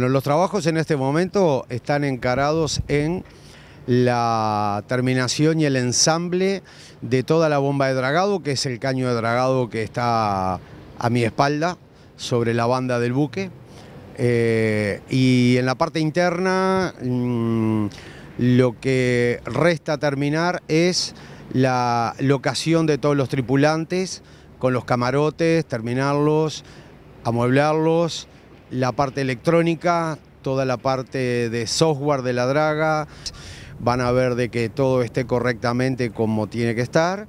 Los trabajos en este momento están encarados en la terminación y el ensamble de toda la bomba de dragado, que es el caño de dragado que está a mi espalda, sobre la banda del buque. Eh, y en la parte interna mm, lo que resta terminar es la locación de todos los tripulantes con los camarotes, terminarlos, amueblarlos, la parte electrónica, toda la parte de software de la draga, van a ver de que todo esté correctamente como tiene que estar,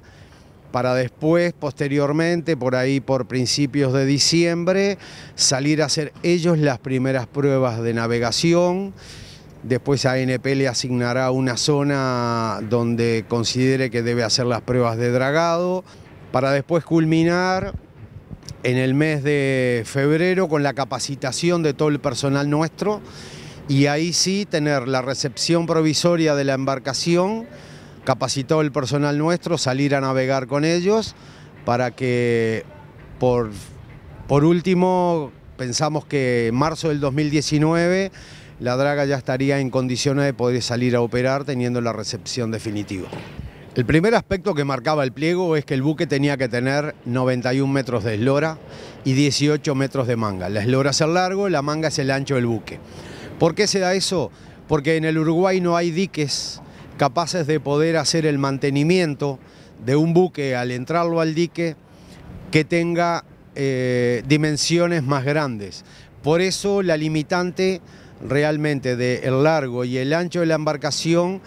para después, posteriormente, por ahí por principios de diciembre, salir a hacer ellos las primeras pruebas de navegación, Después ANP le asignará una zona donde considere que debe hacer las pruebas de dragado para después culminar en el mes de febrero con la capacitación de todo el personal nuestro y ahí sí tener la recepción provisoria de la embarcación, capacitado el personal nuestro, salir a navegar con ellos para que por, por último pensamos que en marzo del 2019 la draga ya estaría en condiciones de poder salir a operar teniendo la recepción definitiva. El primer aspecto que marcaba el pliego es que el buque tenía que tener 91 metros de eslora y 18 metros de manga. La eslora es el largo, la manga es el ancho del buque. ¿Por qué se da eso? Porque en el Uruguay no hay diques capaces de poder hacer el mantenimiento de un buque al entrarlo al dique que tenga eh, dimensiones más grandes. Por eso la limitante realmente del largo y el ancho de la embarcación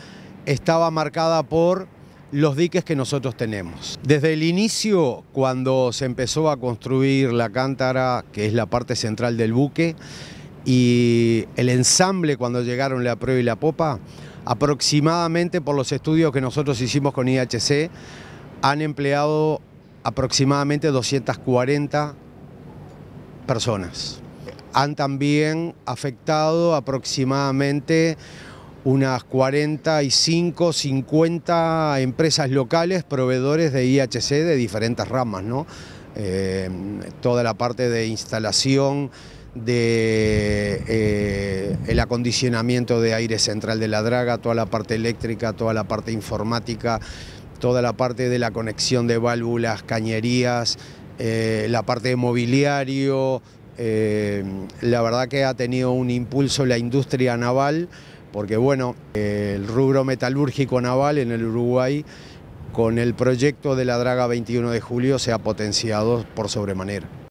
estaba marcada por los diques que nosotros tenemos. Desde el inicio, cuando se empezó a construir la cántara, que es la parte central del buque, y el ensamble cuando llegaron la prueba y la popa, aproximadamente por los estudios que nosotros hicimos con IHC, han empleado aproximadamente 240 personas. Han también afectado aproximadamente unas 45, 50 empresas locales proveedores de IHC de diferentes ramas, eh, toda la parte de instalación, de eh, el acondicionamiento de aire central de la draga, toda la parte eléctrica, toda la parte informática, toda la parte de la conexión de válvulas, cañerías, eh, la parte de mobiliario. la verdad que ha tenido un impulso la industria naval porque bueno, el rubro metalúrgico naval en el Uruguay con el proyecto de la Draga 21 de Julio se ha potenciado por sobremanera.